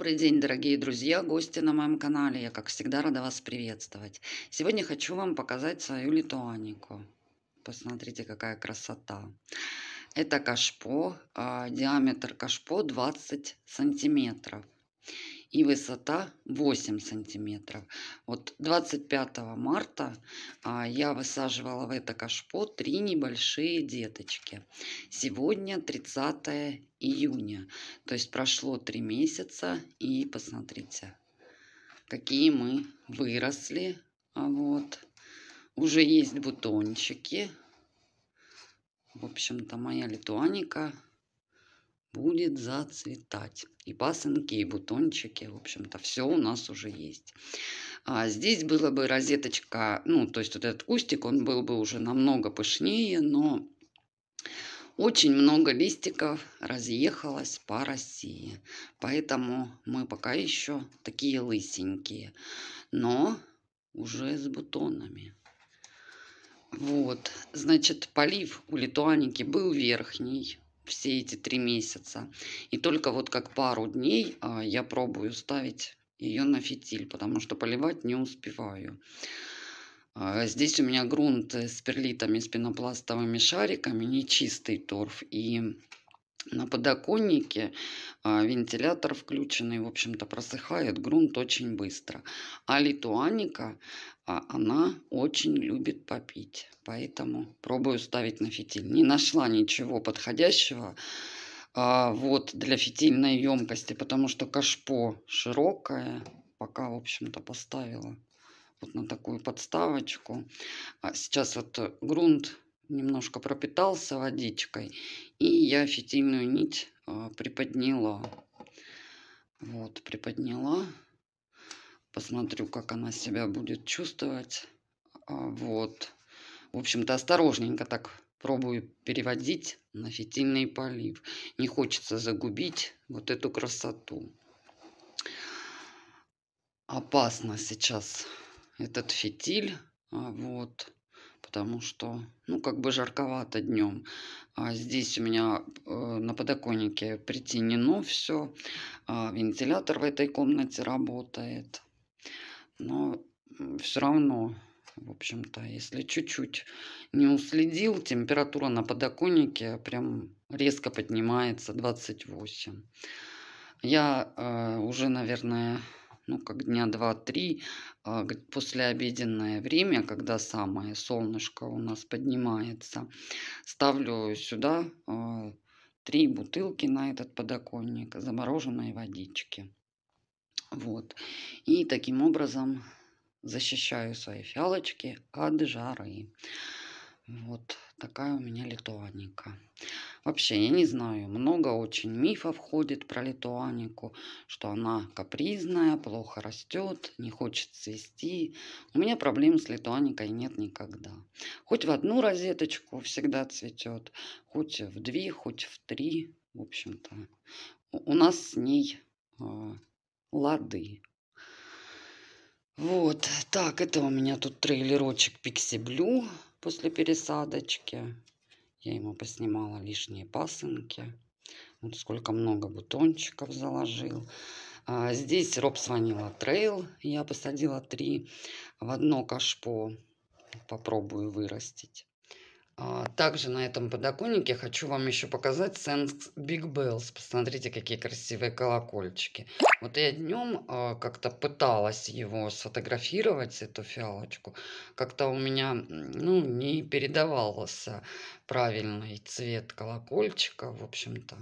Добрый день, дорогие друзья, гости на моем канале. Я, как всегда, рада вас приветствовать. Сегодня хочу вам показать свою литуанику. Посмотрите, какая красота. Это кашпо, а, диаметр кашпо 20 сантиметров и высота 8 сантиметров. Вот 25 марта а, я высаживала в это кашпо три небольшие деточки. Сегодня 30 июня, то есть прошло три месяца и посмотрите, какие мы выросли. А Вот. Уже есть бутончики. В общем-то, моя литуаника будет зацветать. И пасынки, и бутончики, в общем-то, все у нас уже есть. А здесь была бы розеточка, ну, то есть вот этот кустик, он был бы уже намного пышнее, но очень много листиков разъехалось по России. Поэтому мы пока еще такие лысенькие, но уже с бутонами. Вот, значит, полив у литуаники был верхний, все эти три месяца. И только вот как пару дней а, я пробую ставить ее на фитиль, потому что поливать не успеваю. А, здесь у меня грунт с перлитами, с пенопластовыми шариками, не чистый торф. И на подоконнике а, вентилятор включенный, в общем-то, просыхает грунт очень быстро. А литуаника а она очень любит попить. Поэтому пробую ставить на фитиль. Не нашла ничего подходящего а, вот для фитильной емкости, потому что кашпо широкое. Пока, в общем-то, поставила вот на такую подставочку. А сейчас вот грунт немножко пропитался водичкой, и я фитильную нить а, приподняла. Вот, приподняла посмотрю, как она себя будет чувствовать. А, вот. В общем-то, осторожненько так пробую переводить на фитильный полив. Не хочется загубить вот эту красоту. Опасно сейчас этот фитиль. А, вот потому что, ну, как бы жарковато днем. А здесь у меня э, на подоконнике притенено все, а вентилятор в этой комнате работает но все равно, в общем-то, если чуть-чуть не уследил, температура на подоконнике прям резко поднимается 28. Я э, уже, наверное, ну как дня 2-3, э, послеобеденное время, когда самое солнышко у нас поднимается, ставлю сюда э, три бутылки на этот подоконник замороженной водички. Вот. И таким образом защищаю свои фиалочки от жары. Вот такая у меня литуаника. Вообще, я не знаю, много очень мифов ходит про литуанику, что она капризная, плохо растет, не хочет цвести. У меня проблем с литуаникой нет никогда. Хоть в одну розеточку всегда цветет, хоть в две, хоть в три. В общем-то, у нас с ней а, лады. Вот, так, это у меня тут трейлерочек Пикси Блю после пересадочки. Я ему поснимала лишние пасынки. Вот сколько много бутончиков заложил. А, здесь Роб звонила трейл. Я посадила три в одно кашпо. Попробую вырастить. А, также на этом подоконнике хочу вам еще показать Sense Биг Bells. Посмотрите, какие красивые колокольчики. Вот я днем а, как-то пыталась его сфотографировать, эту фиалочку. Как-то у меня ну, не передавался правильный цвет колокольчика. В общем-то,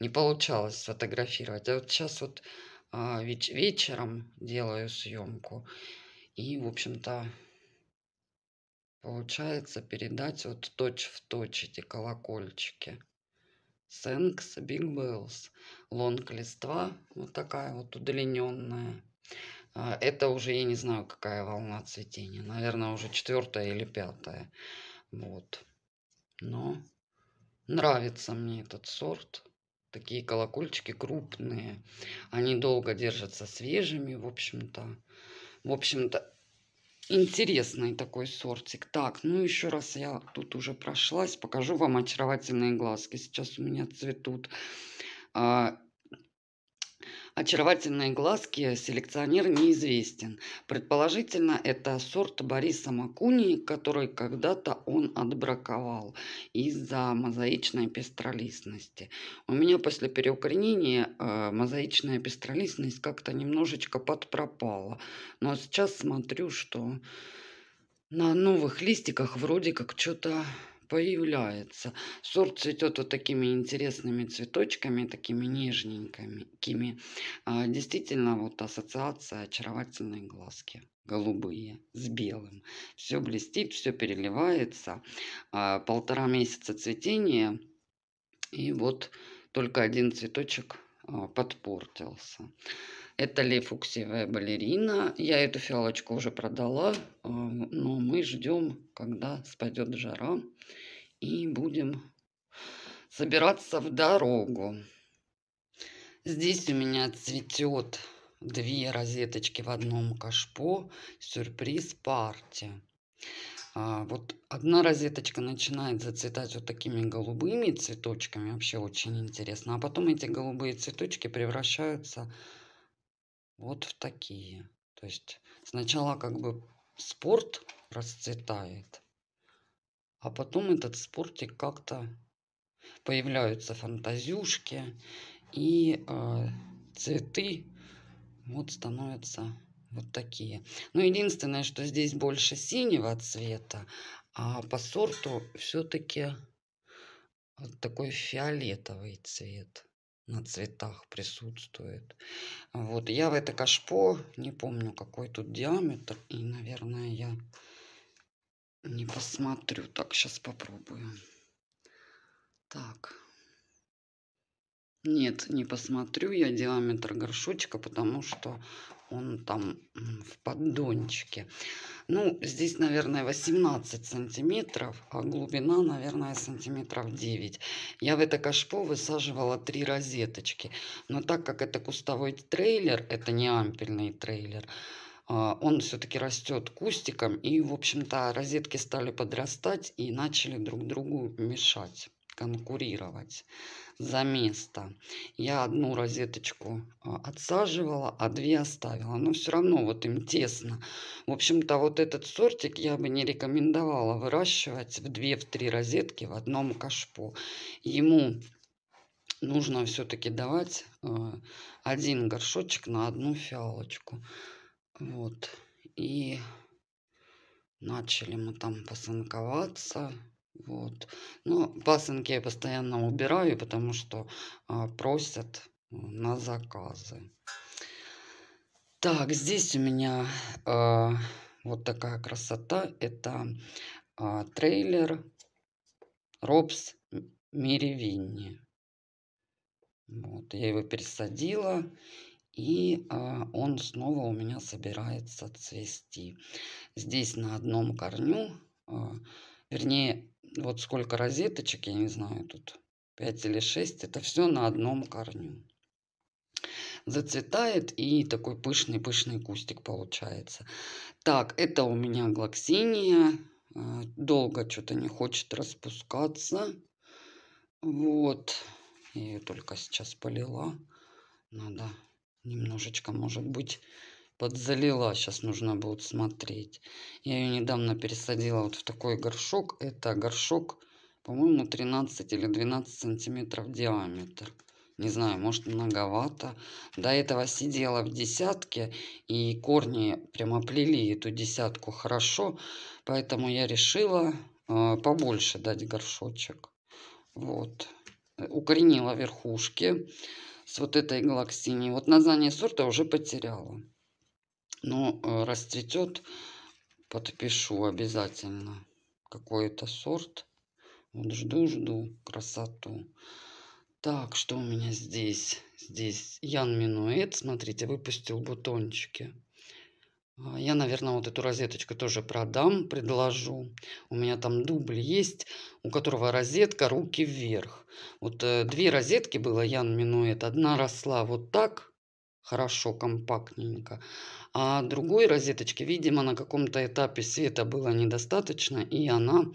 не получалось сфотографировать. А вот сейчас вот а, вечером делаю съемку. И, в общем-то, Получается передать вот точь-в-точь эти колокольчики. Thanks, Big Bells. Лонг листва, вот такая вот удлиненная. А, это уже, я не знаю, какая волна цветения. Наверное, уже четвертая или пятая. Вот. Но нравится мне этот сорт. Такие колокольчики крупные. Они долго держатся свежими, в общем-то. В общем-то, Интересный такой сортик. Так, ну еще раз я тут уже прошлась. Покажу вам очаровательные глазки. Сейчас у меня цветут. А, Очаровательные глазки селекционер неизвестен. Предположительно, это сорт Бориса Макуни, который когда-то он отбраковал из-за мозаичной пестролистности. У меня после переукоренения э, мозаичная пестролистность как-то немножечко подпропала. Но сейчас смотрю, что на новых листиках вроде как что-то появляется. Сорт цветет вот такими интересными цветочками, такими нежненькими. А, действительно, вот ассоциация очаровательной глазки голубые с белым. Все блестит, все переливается. А, полтора месяца цветения и вот только один цветочек а, подпортился. Это ли лефуксиевая балерина. Я эту фиалочку уже продала, но мы ждем, когда спадет жара, и будем собираться в дорогу. Здесь у меня цветет две розеточки в одном кашпо. Сюрприз партия А, вот одна розеточка начинает зацветать вот такими голубыми цветочками. Вообще очень интересно. А потом эти голубые цветочки превращаются вот в такие. То есть сначала как бы спорт расцветает, а потом этот спортик как-то появляются фантазюшки и э, цветы вот становятся вот такие. Но единственное, что здесь больше синего цвета, а по сорту все-таки вот такой фиолетовый цвет на цветах присутствует. Вот, я в это кашпо, не помню, какой тут диаметр, и, наверное, я не посмотрю. Так, сейчас попробую. Так. Нет, не посмотрю я диаметр горшочка, потому что он там в поддончике. Ну, здесь, наверное, 18 сантиметров, а глубина, наверное, сантиметров 9. Я в это кашпо высаживала три розеточки. Но так как это кустовой трейлер, это не ампельный трейлер, а, он все-таки растет кустиком, и, в общем-то, розетки стали подрастать и начали друг другу мешать конкурировать за место. Я одну розеточку а, отсаживала, а две оставила. Но все равно вот им тесно. В общем-то, вот этот сортик я бы не рекомендовала выращивать в две, 2-3 розетки в одном кашпо. Ему нужно все-таки давать а, один горшочек на одну фиалочку. Вот. И начали мы там посанковаться вот. Но пасынки я постоянно убираю, потому что а, просят э, на заказы. Так, здесь у меня а, вот такая красота. Это а, трейлер Робс Меревинни. Вот, я его пересадила, и а, он снова у меня собирается цвести. Здесь на одном корню а, Вернее, вот сколько розеточек, я не знаю, тут 5 или 6, это все на одном корню. Зацветает и такой пышный-пышный кустик получается. Так, это у меня глоксиния. Э, долго что-то не хочет распускаться. Вот. Я ее только сейчас полила. Надо немножечко, может быть, подзалила, сейчас нужно будет смотреть. Я ее недавно пересадила вот в такой горшок. Это горшок, по-моему, 13 или 12 сантиметров диаметр. Не знаю, может многовато. До этого сидела в десятке, и корни прямо плели эту десятку хорошо. Поэтому я решила э, побольше дать горшочек. Вот. Укоренила верхушки с вот этой галаксинией. Вот название сорта уже потеряла. Но ну, э, расцветет, подпишу обязательно какой-то сорт. Вот жду-жду красоту. Так, что у меня здесь? Здесь Ян Минуэт, смотрите, выпустил бутончики. А, я, наверное, вот эту розеточку тоже продам, предложу. У меня там дубль есть, у которого розетка руки вверх. Вот э, две розетки было Ян Минуэт. Одна росла вот так, хорошо, компактненько. А другой розеточки, видимо, на каком-то этапе света было недостаточно, и она, э,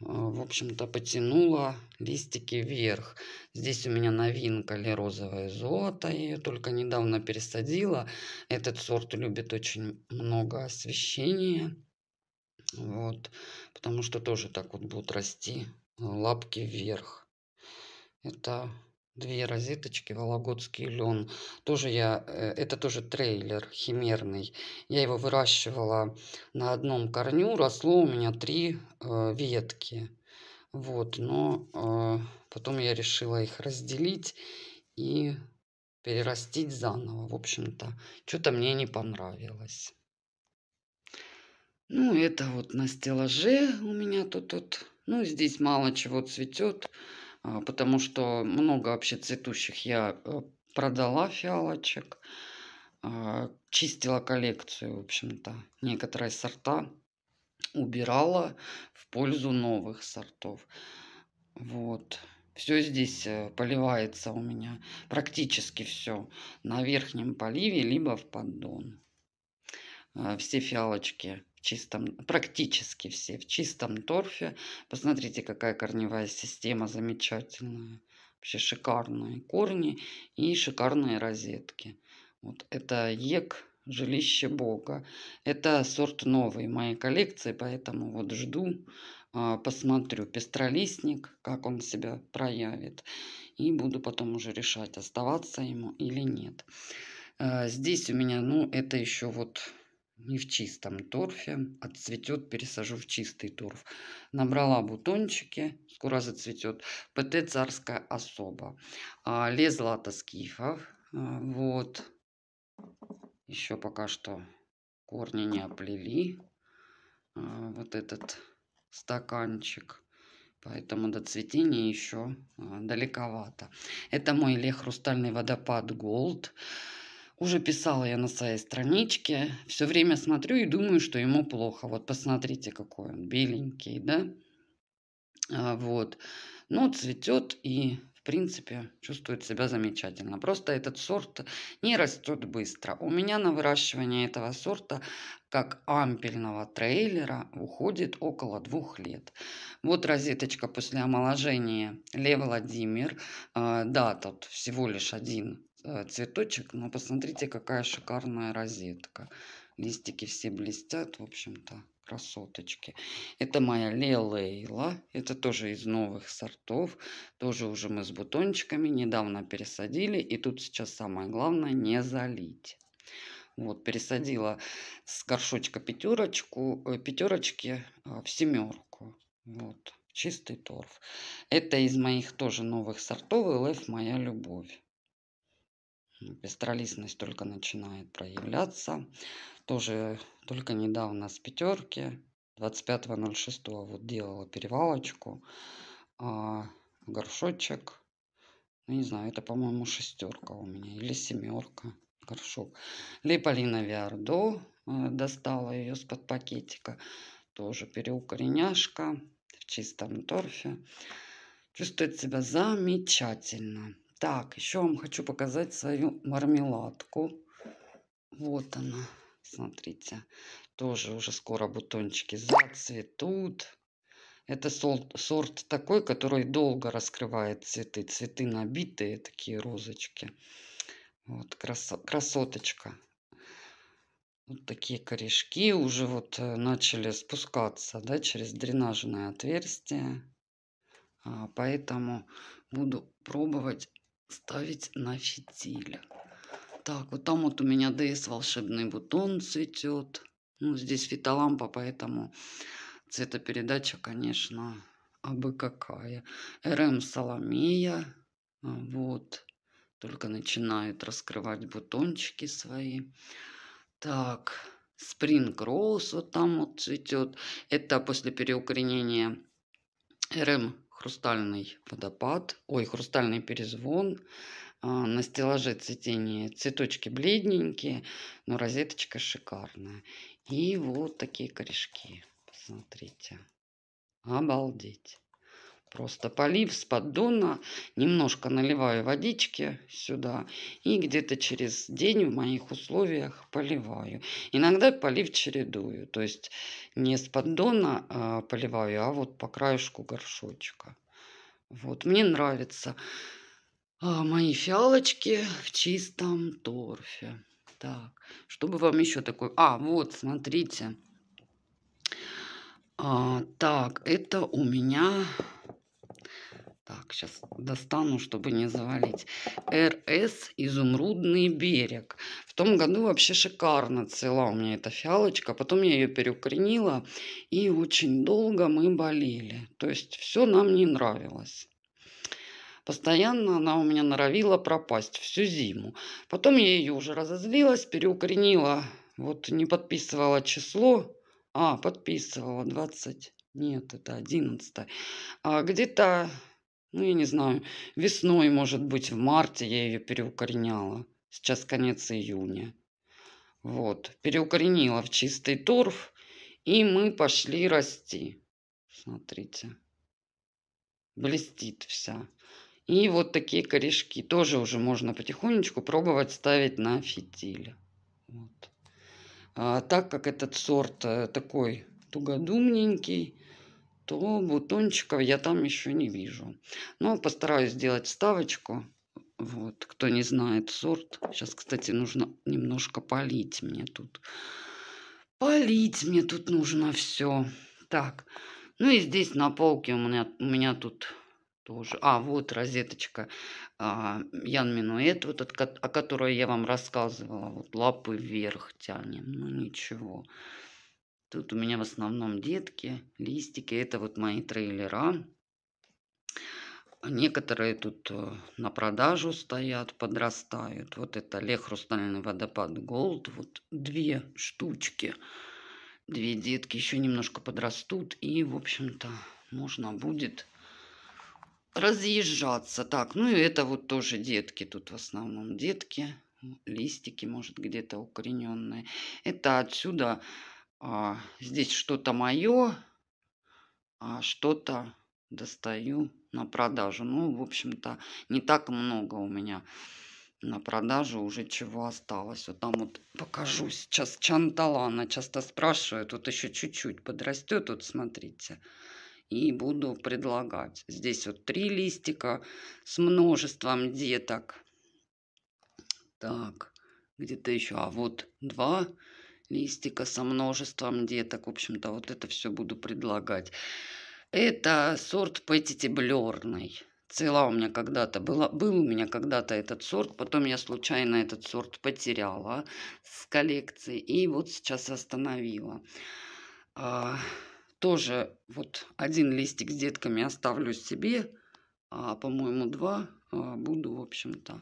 в общем-то, потянула листики вверх. Здесь у меня новинка лирозовое золото, я ее только недавно пересадила. Этот сорт любит очень много освещения, вот, потому что тоже так вот будут расти лапки вверх. Это Две розеточки, вологодский лен. Тоже я, э, это тоже трейлер химерный. Я его выращивала на одном корню. Росло у меня три э, ветки. Вот, но э, потом я решила их разделить и перерастить заново. В общем-то, что-то мне не понравилось. Ну, это вот на стеллаже у меня тут, тут. ну, здесь мало чего цветет. А, потому что много вообще цветущих я э, продала фиалочек, а, чистила коллекцию, в общем-то, некоторые сорта убирала в пользу новых сортов. Вот. Все здесь э, поливается у меня, практически все, на верхнем поливе, либо в поддон. А, все фиалочки в чистом, практически все в чистом торфе. Посмотрите, какая корневая система замечательная. Вообще шикарные корни и шикарные розетки. Вот это ЕК «Жилище Бога». Это сорт новый моей коллекции, поэтому вот жду, а, посмотрю пестролистник, как он себя проявит. И буду потом уже решать, оставаться ему или нет. А, здесь у меня, ну, это еще вот не в чистом торфе. Отцветет, а пересажу в чистый торф. Набрала бутончики, скоро зацветет. ПТ «Царская особа». А, лез латоскифов. А, вот. Еще пока что корни не оплели. А, вот этот стаканчик. Поэтому до цветения еще а, далековато. Это мой лех Хрустальный водопад Голд. Уже писала я на своей страничке. Все время смотрю и думаю, что ему плохо. Вот посмотрите, какой он беленький, да? А, вот. Но ну, цветет и, в принципе, чувствует себя замечательно. Просто этот сорт не растет быстро. У меня на выращивание этого сорта, как ампельного трейлера, уходит около двух лет. Вот розеточка после омоложения Лев Владимир. А, да, тут всего лишь один Э, цветочек, но посмотрите, какая шикарная розетка. Листики все блестят, в общем-то, красоточки. Это моя Лелейла, это тоже из новых сортов, тоже уже мы с бутончиками недавно пересадили, и тут сейчас самое главное не залить. Вот, пересадила с горшочка пятерочку, э, пятерочки э, в семерку. Вот, чистый торф. Это из моих тоже новых сортов, лев моя любовь. Пестролистность только начинает проявляться. Тоже только недавно с пятерки. 25.06 вот делала перевалочку. А, горшочек. Ну, не знаю, это, по-моему, шестерка у меня. Или семерка. Горшок. Липолина Виардо э, достала ее из под пакетика. Тоже переукореняшка в чистом торфе. Чувствует себя замечательно. Так, еще вам хочу показать свою мармеладку. Вот она, смотрите. Тоже уже скоро бутончики зацветут. Это сорт, такой, который долго раскрывает цветы. Цветы набитые, такие розочки. Вот, крас, красоточка. Вот такие корешки уже вот э, начали спускаться, да, через дренажное отверстие. А, поэтому буду пробовать ставить на фитиль. Так, вот там вот у меня DS волшебный бутон цветет. Ну, здесь фитолампа, поэтому цветопередача, конечно, а какая. РМ эм Соломея, а, вот, только начинает раскрывать бутончики свои. Так, Спринг Роуз вот там вот цветет. Это после переукоренения РМ хрустальный водопад, ой, хрустальный перезвон, а, на стеллаже цветения цветочки бледненькие, но розеточка шикарная. И вот такие корешки, посмотрите. Обалдеть. Просто полив с поддона, немножко наливаю водички сюда и где-то через день в моих условиях поливаю. Иногда полив чередую, то есть не с поддона а, поливаю, а вот по краешку горшочка. Вот, мне нравятся а, мои фиалочки в чистом торфе. Так, чтобы вам еще такой... А, вот, смотрите. А, так, это у меня так, сейчас достану, чтобы не завалить. РС «Изумрудный берег». В том году вообще шикарно цвела у меня эта фиалочка. Потом я ее переукоренила, и очень долго мы болели. То есть все нам не нравилось. Постоянно она у меня норовила пропасть всю зиму. Потом я ее уже разозлилась, переукоренила. Вот не подписывала число. А, подписывала 20. Нет, это 11. А, где-то ну, я не знаю, весной, может быть, в марте я ее переукореняла. Сейчас конец июня. Вот, переукоренила в чистый торф, и мы пошли расти. Смотрите, блестит вся. И вот такие корешки тоже уже можно потихонечку пробовать ставить на фитиль. Вот. А, так как этот сорт э, такой тугодумненький, то бутончиков я там еще не вижу. Но постараюсь сделать ставочку. Вот, кто не знает сорт. Сейчас, кстати, нужно немножко полить мне тут. Полить мне тут нужно все. Так, ну и здесь на полке у меня, у меня тут тоже. А, вот розеточка а, Ян Минуэт, вот от, о которой я вам рассказывала. Вот лапы вверх тянем. Ну Ничего. Тут у меня в основном детки, листики. Это вот мои трейлера. Некоторые тут э, на продажу стоят, подрастают. Вот это Лех Хрустальный водопад Голд. Вот две штучки. Две детки еще немножко подрастут. И, в общем-то, можно будет разъезжаться. Так, ну и это вот тоже детки. Тут в основном детки. Листики, может, где-то укорененные. Это отсюда а, здесь что-то мое, а что-то достаю на продажу. Ну, в общем-то, не так много у меня на продажу уже чего осталось. Вот там вот покажу сейчас чанталана. часто спрашивают. вот еще чуть-чуть подрастет, вот смотрите. И буду предлагать. Здесь вот три листика с множеством деток. Так, где-то еще. А вот два листика со множеством деток. В общем-то, вот это все буду предлагать. Это сорт петитиблерный. Цела у меня когда-то была, был у меня когда-то этот сорт, потом я случайно этот сорт потеряла с коллекции и вот сейчас остановила. А, тоже вот один листик с детками оставлю себе, а, по-моему, два а, буду, в общем-то,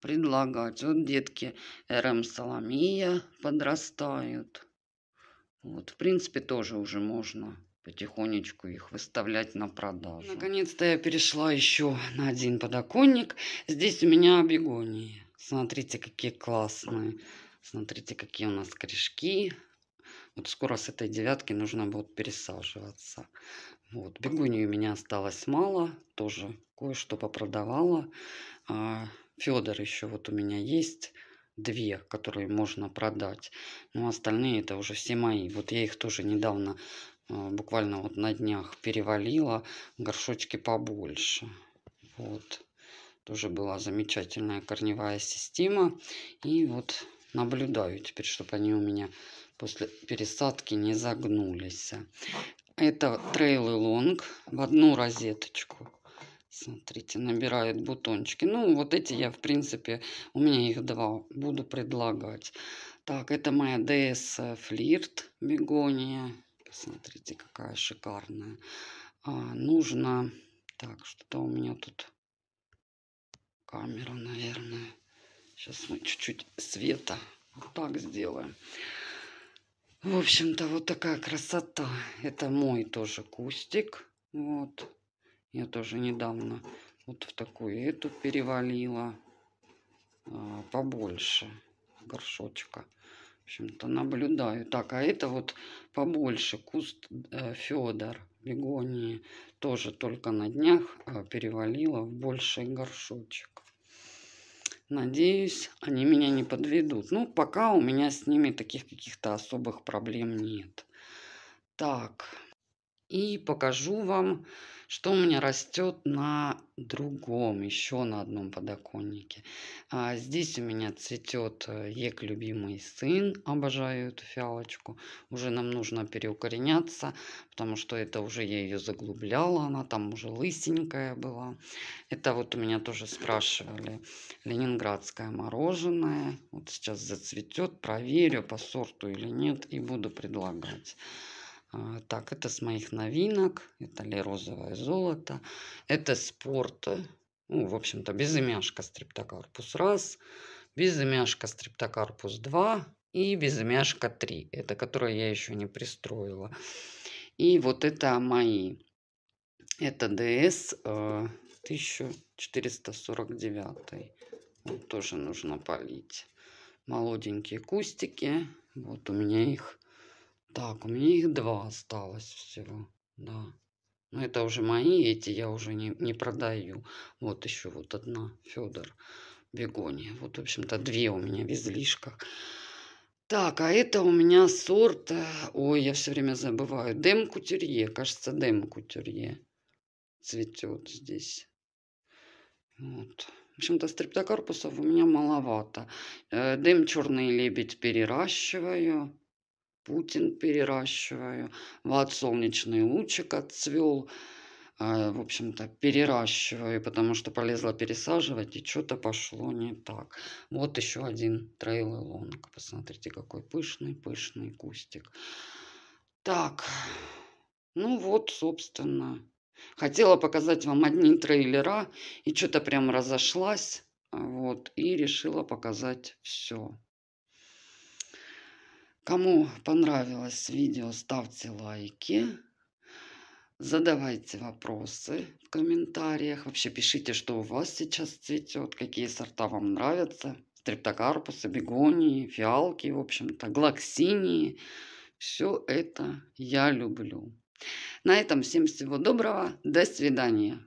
предлагать. Вот детки РМ Соломия подрастают. Вот, в принципе, тоже уже можно потихонечку их выставлять на продажу. Наконец-то я перешла еще на один подоконник. Здесь у меня бегонии. Смотрите, какие классные. Смотрите, какие у нас корешки. Вот скоро с этой девятки нужно будет пересаживаться. Вот, бегонии у меня осталось мало. Тоже кое-что попродавала. А, Федор еще вот у меня есть две, которые можно продать. Но остальные это уже все мои. Вот я их тоже недавно, а, буквально вот на днях перевалила. Горшочки побольше. Вот. Тоже была замечательная корневая система. И вот наблюдаю теперь, чтобы они у меня после пересадки не загнулись. Это трейл и лонг в одну розеточку. Смотрите, набирает бутончики. Ну, вот эти я, в принципе, у меня их два, буду предлагать. Так, это моя ДС э Флирт Бегония. Посмотрите, какая шикарная. А, нужно... Так, что-то у меня тут камера, наверное. Сейчас мы чуть-чуть света вот так сделаем. В общем-то, вот такая красота. Это мой тоже кустик. Вот. Я тоже недавно вот в такую эту перевалила а, побольше горшочка. В общем-то, наблюдаю. Так, а это вот побольше куст э, Федор бегонии тоже только на днях э, перевалила в больший горшочек. Надеюсь, они меня не подведут. Ну, пока у меня с ними таких каких-то особых проблем нет. Так, и покажу вам что у меня растет на другом, еще на одном подоконнике? А здесь у меня цветет э, ек любимый сын. Обожаю эту фиалочку. Уже нам нужно переукореняться, потому что это уже я ее заглубляла. Она там уже лысенькая была. Это вот у меня тоже спрашивали. Ленинградское мороженое. Вот сейчас зацветет. Проверю по сорту или нет и буду предлагать. А, так, это с моих новинок. Это ли розовое золото. Это спорт. Э, ну, в общем-то, безымяшка стриптокарпус раз, безымяшка стриптокарпус 2 и безымяшка 3. Это которое я еще не пристроила. И вот это мои. Это ДС э, 1449. Вот тоже нужно полить. Молоденькие кустики. Вот у меня их так, у меня их два осталось всего. Да. Но ну, это уже мои, эти я уже не, не продаю. Вот еще вот одна, Федор Бегония. Вот, в общем-то, две у меня в излишках. Так, а это у меня сорт... Э, ой, я все время забываю. Дем Кутюрье, кажется, Дем Кутюрье цветет здесь. Вот. В общем-то, стриптокарпусов у меня маловато. Э, Дем черный лебедь переращиваю. Путин переращиваю. Вот солнечный лучик отцвел. А, в общем-то, переращиваю, потому что полезла пересаживать, и что-то пошло не так. Вот еще один трейл лонг. Посмотрите, какой пышный, пышный кустик. Так, ну вот, собственно. Хотела показать вам одни трейлера, и что-то прям разошлась. Вот, и решила показать все. Кому понравилось видео, ставьте лайки, задавайте вопросы в комментариях. Вообще пишите, что у вас сейчас цветет, какие сорта вам нравятся. Стрептокарпусы, бегонии, фиалки, в общем-то, глоксинии. Все это я люблю. На этом всем всего доброго. До свидания.